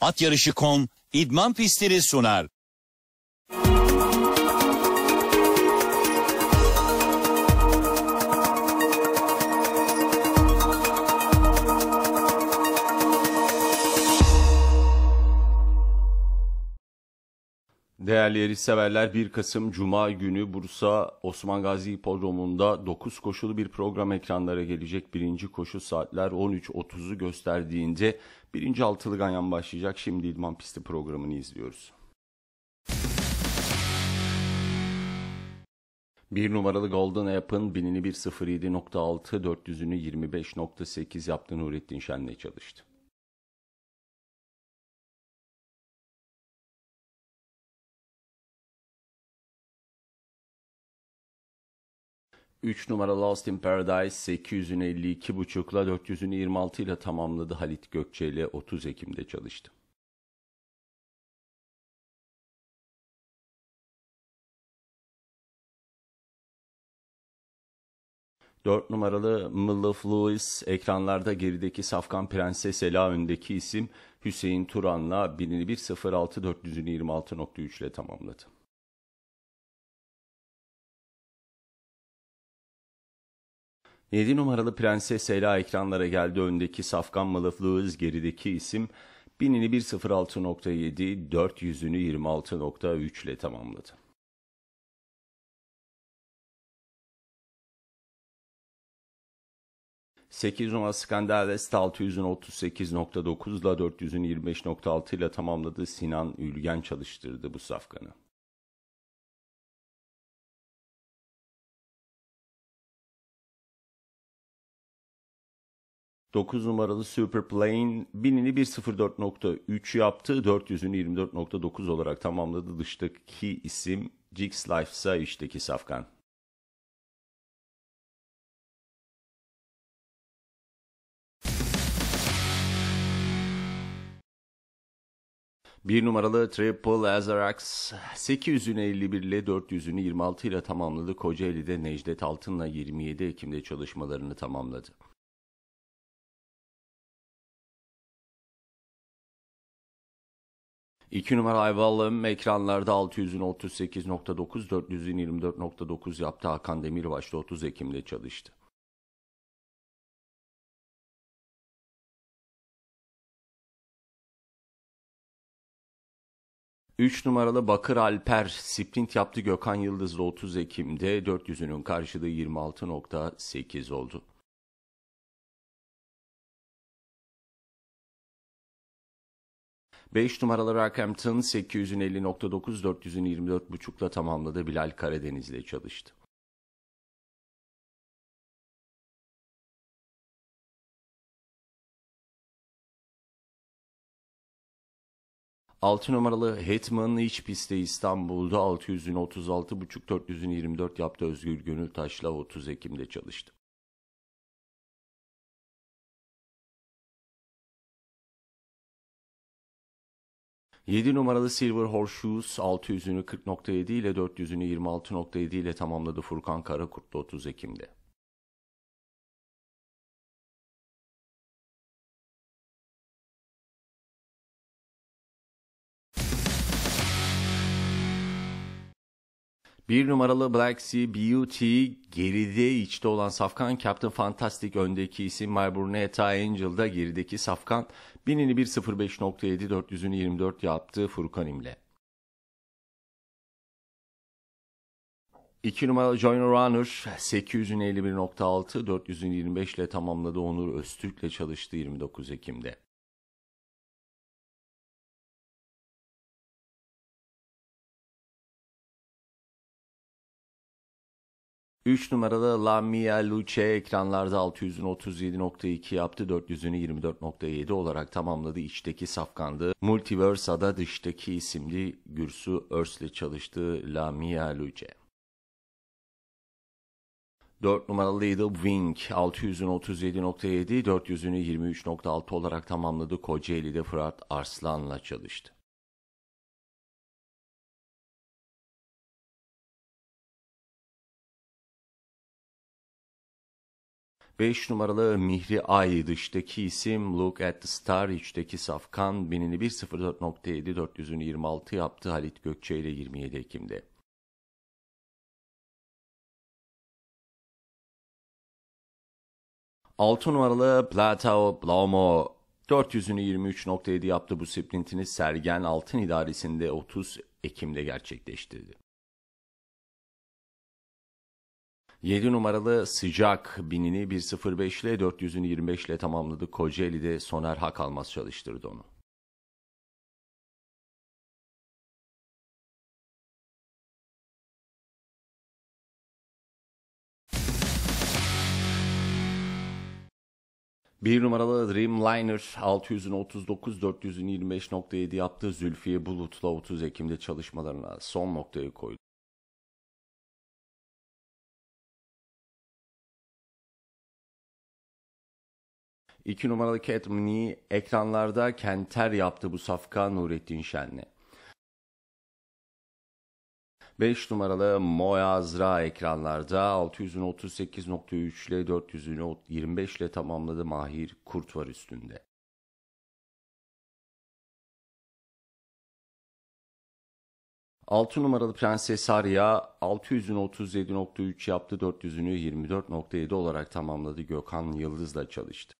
At Yarışı.com idman pistleri sunar. Değerli yarış severler 1 Kasım Cuma günü Bursa Osman Gazi Hipodromu'nda 9 koşulu bir program ekranlara gelecek. Birinci koşu saatler 13.30'u gösterdiğinde birinci altılı ganyan başlayacak. Şimdi İdman Pisti programını izliyoruz. Bir numaralı Golden App'ın 1000'ini 1.07.6, 400'ünü 25.8 yaptı Nurettin Şen'le çalıştı. 3 numara Lost in Paradise ile 426 ile tamamladı Halit ile 30 Ekim'de çalıştı. Dört numaralı Mılıf Lewis ekranlarda gerideki Safkan Prenses Ela öndeki isim Hüseyin Turan'la 1.106.426.3 ile tamamladı. 7 numaralı Prenses Ela ekranlara geldi. Öndeki Safkan Malaflığız, gerideki isim 1000'ini 1.06.7, 400'ünü 26.3 ile tamamladı. Sekiz numara Skandalest 638.9 ile 425.6 ile tamamladı. Sinan Ülgen çalıştırdı bu safkanı. 9 numaralı Superplane 1000'ini 1.04.3 yaptı. 400'ünü 24.9 olarak tamamladı. Dıştaki isim Jigs Life ise içteki Safkan. Bir numaralı Triple Azarax 800'ünü 51 ile 400'ünü 26 ile tamamladı. Kocaeli'de Necdet Altın'la 27 Ekim'de çalışmalarını tamamladı. 2 numara Ayvalık'ın ekranlarda 638.9, 424.9 yaptı. Hakan Demirbaş'ta 30 Ekim'de çalıştı. Üç numaralı Bakır Alper sprint yaptı Gökhan Yıldız'la 30 Ekim'de 400'ünün karşılığı 26.8 oldu. 5 numaralı Rockhampton 850.9 buçukla tamamladı. Bilal Karadeniz ile çalıştı. Altı numaralı Hetman iç pistte İstanbul'da 600'ün 36,5 424 yaptı Özgür Gönül Taşla 30 Ekim'de çalıştı. 7 numaralı Silver Horseshoes 600'ünü 40.7 ile 400'ünü 26.7 ile tamamladı Furkan Karakurt 30 Ekim'de. Bir numaralı Black Sea Beauty geride içte olan Safkan Captain Fantastic öndeki isim My Brunetta Angel'da gerideki Safkan binini 1.05.7 400'ünü 24 yaptı Furkan İmle. 2 numaralı Joyner Runner 851.6 425 ile tamamladı Onur Öztürk ile çalıştı 29 Ekim'de. 3 numaralı La Mia Luce ekranlarda 637.2 yaptı. 400'ünü 24.7 olarak tamamladı. İçteki safkandı. Multiversa'da dıştaki isimli Gürsü Örs'le çalıştı La Mia Luce. 4 numaralı Little Wing 600'ünü 37.7, 400'ünü 23.6 olarak tamamladı. Kocaeli'de Fırat Arslan'la çalıştı. 5 numaralı Mihri Ay dıştaki isim Look at the Star içteki Safkan binini yaptı Halit Gökçe ile 27 Ekim'de. Altı numaralı Platao Blomo 400'ünü 23.7 yaptı bu sprintini Sergen Altın İdaresi'nde 30 Ekim'de gerçekleştirdi. 7 numaralı sıcak binini 1.05 ile 400'ünü 25 ile tamamladı. Kocaeli'de Soner Hak almaz çalıştırdı onu. Bir numaralı Dreamliner 600'ün 39, 400'ün 25.7 yaptı. Zülfiye Bulut'la 30 Ekim'de çalışmalarına son noktayı koydu. 2 numaralı Catman'i ekranlarda kenter yaptı bu safka Nurettin Şenli. 5 numaralı Moyazra ekranlarda 638.3 ile 400'ünü ile tamamladı Mahir Kurt var üstünde. Altı numaralı Prenses Arya 637.3 yaptı 400'ünü 24.7 olarak tamamladı Gökhan Yıldız'la çalıştı.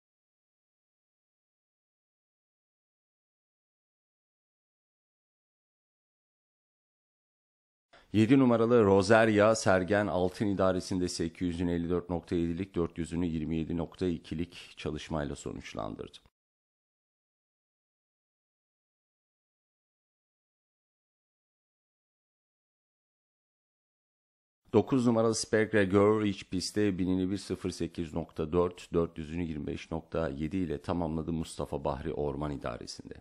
7 numaralı Rosaria Sergen Altın İdaresi'nde ise 254.7'lik 400'ünü 27.2'lik çalışmayla sonuçlandırdı. Dokuz numaralı Spectre Girl iç pistte binini 400'ünü 25.7 ile tamamladı Mustafa Bahri Orman İdaresi'nde.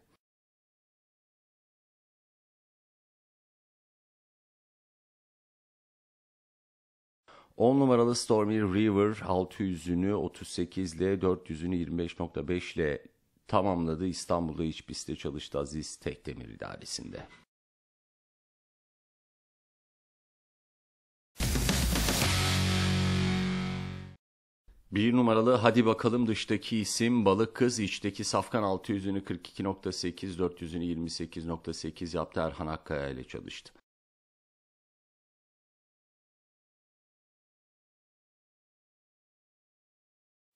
10 numaralı Stormy River 600'ünü 38 ile 400'ünü 25.5 ile tamamladı. İstanbul'da iç pistte çalıştı Aziz Tekdemir idaresinde. Bir numaralı hadi bakalım dıştaki isim balık kız içteki safkan 600'ünü 42.8 400'ünü 28.8 yaptı Erhan Akkaya ile çalıştı.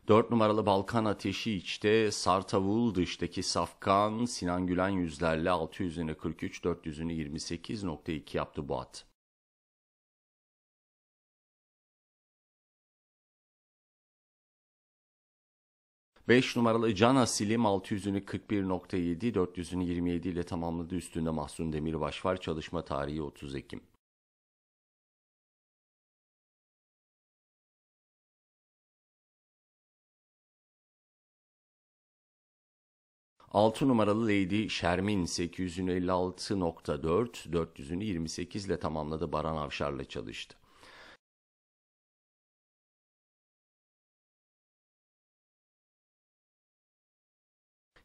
4 numaralı Balkan Ateşi içte, Sartavul dıştaki Safkan, Sinan Gülen yüzlerle 600'ünü 43, 400'ünü 28.2 yaptı bu at. Beş numaralı Can Asilim 600'ünü 41.7, 400'ünü 27 ile tamamladı. Üstünde Mahsun Demirbaş var. Çalışma tarihi 30 Ekim. 6 numaralı Lady Şermin 856.4, 400'ünü 28 ile tamamladı Baran Avşar'la çalıştı.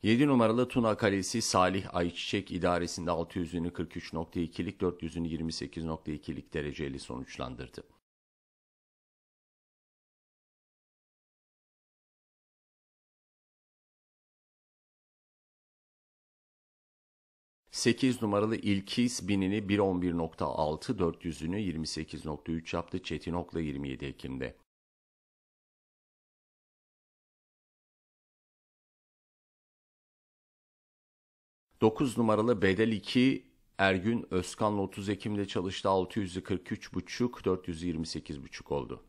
Yedi numaralı Tuna Kalesi Salih Ayçiçek idaresinde 600'ünü 43.2'lik 400'ünü 28.2'lik dereceli sonuçlandırdı. 8 numaralı İlkis binini 1.11.6, 400'ünü 28.3 yaptı Çetin Ok'la 27 Ekim'de. Dokuz numaralı Bedel 2 Ergün Özkan'la 30 Ekim'de çalıştı 643.5, 428.5 oldu.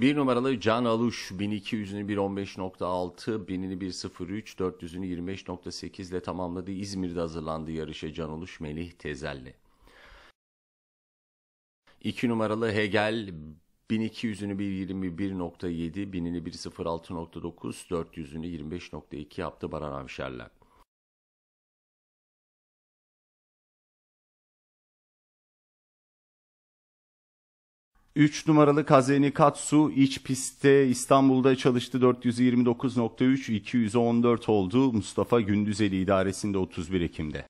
Bir numaralı Can Aluş 1200'ünü 1.15.6, 1000'ini 1.03, 400'ünü 25.8 ile tamamladı. İzmir'de hazırlandı yarışa Can Aluş Melih Tezelli. İki numaralı Hegel 1200'ünü 1.21.7, 1000'ini 1.06.9, 400'ünü 25.2 yaptı Baran Avşar'la. 3 numaralı Kazeni Katsu iç pistte İstanbul'da çalıştı 429.3 214 oldu. Mustafa Gündüzeli idaresinde 31 Ekim'de.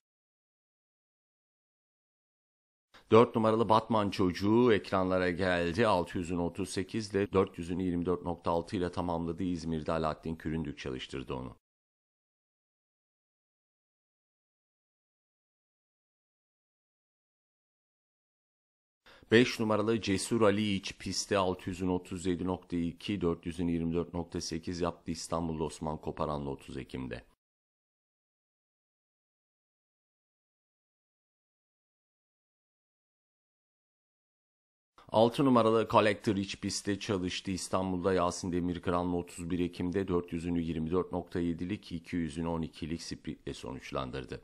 4 numaralı Batman çocuğu ekranlara geldi. 600'ün 38 ile 400'ün 24.6 ile tamamladı. İzmir'de Alaaddin Küründük çalıştırdı onu. 5 numaralı Cesur Ali iç pisti 637.2 424.8 yaptı İstanbul'da Osman Koparanlı 30 Ekim'de. Altı numaralı Collector iç pistte çalıştı. İstanbul'da Yasin Demirkıran'la 31 Ekim'de 400'ünü 24.7'lik 200'ünü 12'lik spritle sonuçlandırdı.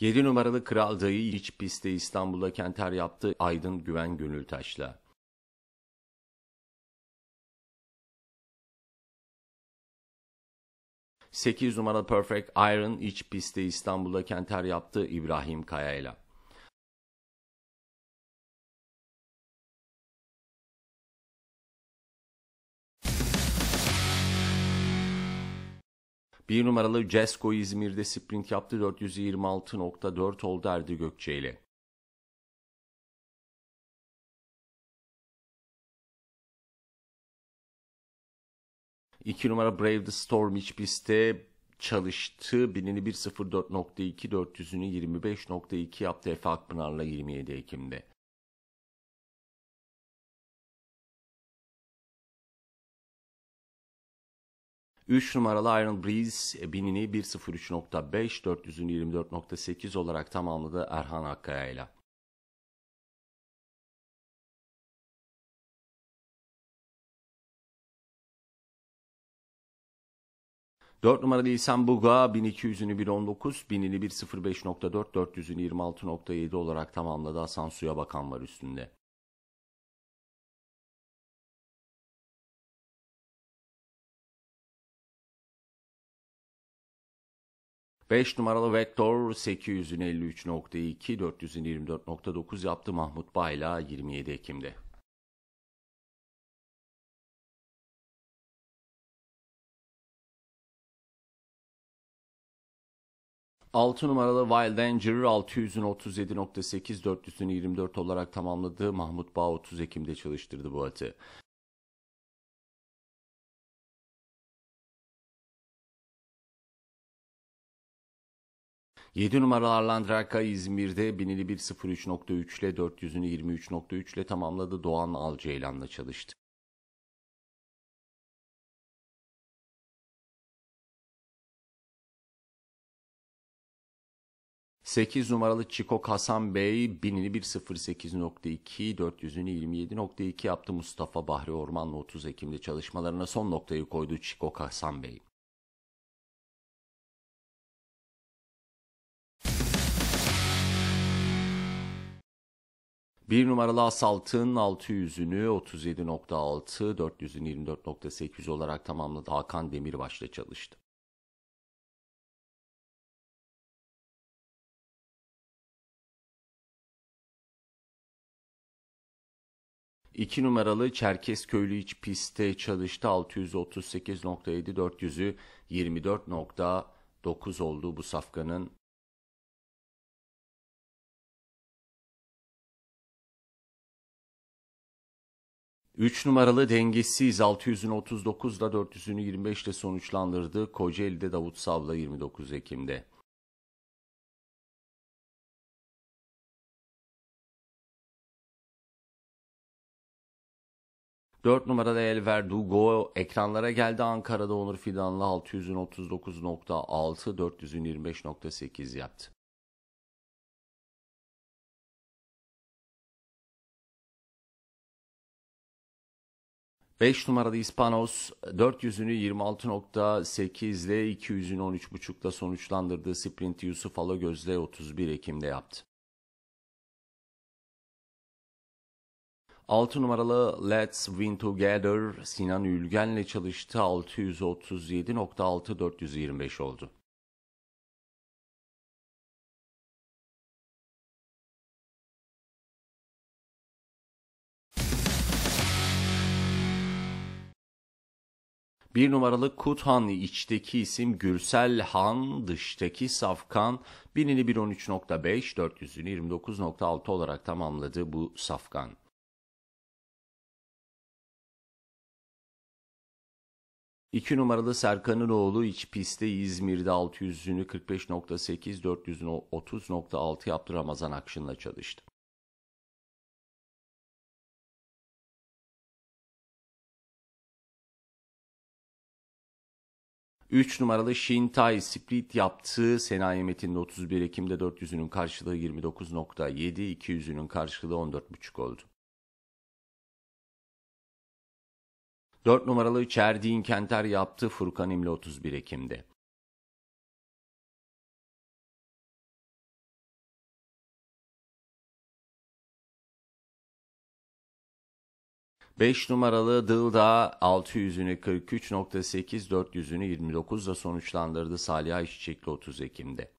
7 numaralı Kraldayı iç pistte İstanbul'da kenter yaptı Aydın Güven Gönültaş'la. Sekiz numaralı Perfect Iron iç pistte İstanbul'da kenter yaptı İbrahim Kaya'yla. Bir numaralı Cesco İzmir'de sprint yaptı 426.4 oldu Erdi ile. İki numara Brave the Storm iç pistte çalıştı. Binini 1.04.2, 400'ünü 25.2 yaptı Efe Akpınar'la 27 Ekim'de. 3 numaralı Iron Breeze 1000'ini 1.03.5, 400'ünü olarak tamamladı Erhan Akkaya ile. Dört numaralı İhsan Buga 1200'ünü 1.19, 1000'ini 1.05.4, 400'ünü 26.7 olarak tamamladı. Hasan Suya Bakan var üstünde. 5 numaralı Vector 853.2 424.9 yaptı Mahmut Bayla 27 Ekim'de. Altı numaralı Wild Danger 637.8 24 olarak tamamladığı Mahmut Bağ 30 Ekim'de çalıştırdı bu atı. 7 numaralı Arlandraka İzmir'de binili ile 400'ünü ile tamamladı. Doğan Alceylan'la çalıştı. Sekiz numaralı Çikok Hasan Bey binini 1.08.2, 400'ünü 27.2 yaptı. Mustafa Bahri Orman'la 30 Ekim'de çalışmalarına son noktayı koydu Çikok Hasan Bey. Bir numaralı Asalt'ın 600'ünü 37.6, 400'ünü 24.800 olarak tamamladı. Hakan Demirbaş'la çalıştı. İki numaralı Çerkes Çerkezköylü iç pistte çalıştı. 638.7, 400'ü 24.9 oldu bu safkanın 3 numaralı dengesiz 639'da 400'ünü 25 ile sonuçlandırdı. Kocaeli'de Davut Savla 29 Ekim'de. Dört numarada Elver Dugo ekranlara geldi Ankara'da Onur Fidanlı 639.6 425.8 yaptı. 5 numarada İspanos 400'ünü 26.8 ile 200'ünü 13.5'la sonuçlandırdığı sprinti Yusuf Alagöz'le 31 Ekim'de yaptı. 6 numaralı Let's Win Together Sinan Ülgen'le çalıştı 637.6 425 oldu. Bir numaralı Kuthan içteki isim Gürsel Han, dıştaki Safkan, binini 113.5, 400'ünü 29.6 olarak tamamladı bu Safkan. İki numaralı Serkan'ın oğlu iç pistte İzmir'de 600'ünü 45.8, 400'ünü 30.6 yaptı Ramazan Akşın'la çalıştı. 3 numaralı Shintai Split yaptığı sanayi metinde 31 Ekim'de 400'ünün karşılığı 29.7, 200'ünün karşılığı 14.5 oldu. 4 numaralı Çerdiğin Kenter yaptı Furkan İmli 31 Ekim'de. 5 numaralı Dılda 600'ünü 43.8, 400'ünü 29 ile sonuçlandırdı Salih Ayçiçekli 30 Ekim'de.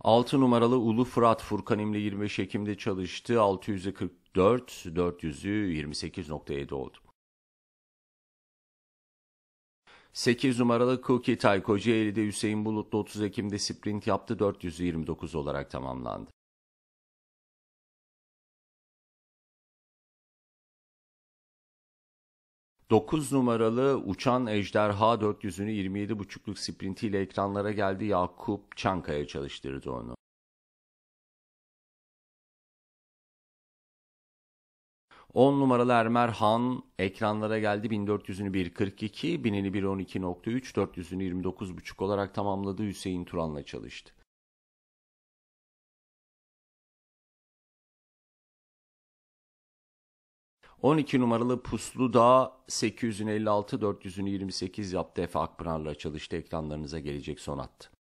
Altı numaralı Ulu Fırat Furkan İmli 25 Ekim'de çalıştı. 600'ü 44, 400'ü 28.7 oldu. 8 numaralı Cookie Tay Kocaeli'de Hüseyin Bulutlu 30 Ekim'de sprint yaptı 429 olarak tamamlandı. Dokuz numaralı Uçan Ejderha 400'ünü 27.5'luk sprintiyle ekranlara geldi. Yakup Çankaya çalıştırdı onu. 10 numaralı Ermer Han ekranlara geldi. 1400'ünü 1.42, 1000'ini 1.12.3, 400'ünü 29.5 olarak tamamladı. Hüseyin Turan'la çalıştı. On iki numaralı Puslu Da 856, 428 yaptı Efe Akpınar'la çalıştı. Ekranlarınıza gelecek son attı.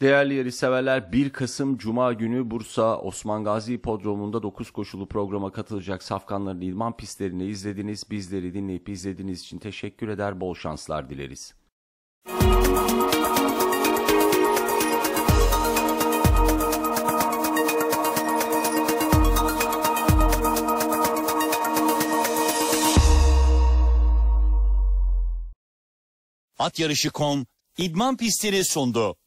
Değerli severler, 1 Kasım Cuma günü Bursa Osman Gazi Hipodromu'nda 9 koşulu programa katılacak safkanların idman pistlerini izlediniz. Bizleri dinleyip izlediğiniz için teşekkür eder bol şanslar dileriz. At yarışı.com idman pistleri sundu.